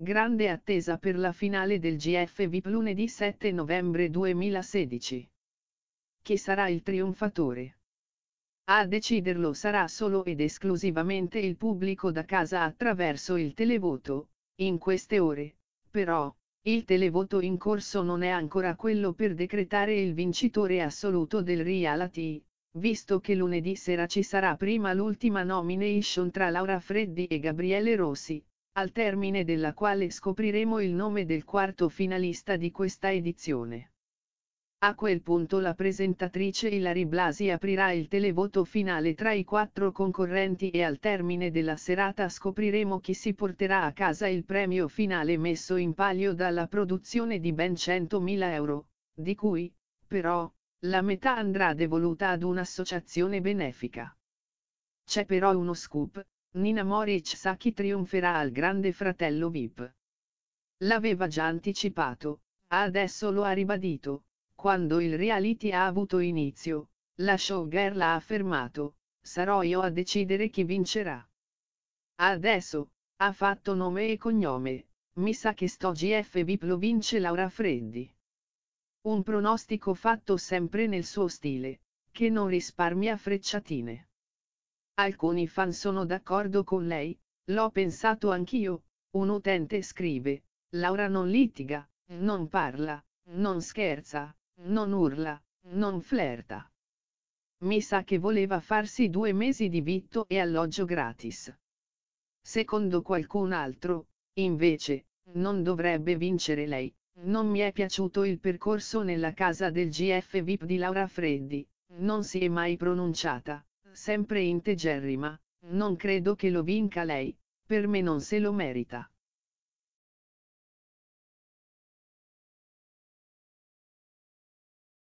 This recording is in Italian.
Grande attesa per la finale del GF VIP lunedì 7 novembre 2016. Chi sarà il trionfatore? A deciderlo sarà solo ed esclusivamente il pubblico da casa attraverso il televoto, in queste ore, però, il televoto in corso non è ancora quello per decretare il vincitore assoluto del reality, visto che lunedì sera ci sarà prima l'ultima nomination tra Laura Freddi e Gabriele Rossi, al termine della quale scopriremo il nome del quarto finalista di questa edizione. A quel punto la presentatrice Ilari Blasi aprirà il televoto finale tra i quattro concorrenti e al termine della serata scopriremo chi si porterà a casa il premio finale messo in palio dalla produzione di ben 100.000 euro, di cui, però, la metà andrà devoluta ad un'associazione benefica. C'è però uno scoop, Nina Moric sa chi trionferà al grande fratello VIP. L'aveva già anticipato, adesso lo ha ribadito, quando il reality ha avuto inizio, la showgirl ha affermato, sarò io a decidere chi vincerà. Adesso, ha fatto nome e cognome, mi sa che sto GF VIP lo vince Laura Freddi. Un pronostico fatto sempre nel suo stile, che non risparmia frecciatine. Alcuni fan sono d'accordo con lei, l'ho pensato anch'io, un utente scrive, Laura non litiga, non parla, non scherza, non urla, non flirta. Mi sa che voleva farsi due mesi di vitto e alloggio gratis. Secondo qualcun altro, invece, non dovrebbe vincere lei. Non mi è piaciuto il percorso nella casa del GF VIP di Laura Freddi, non si è mai pronunciata, sempre integerrima, non credo che lo vinca lei, per me non se lo merita.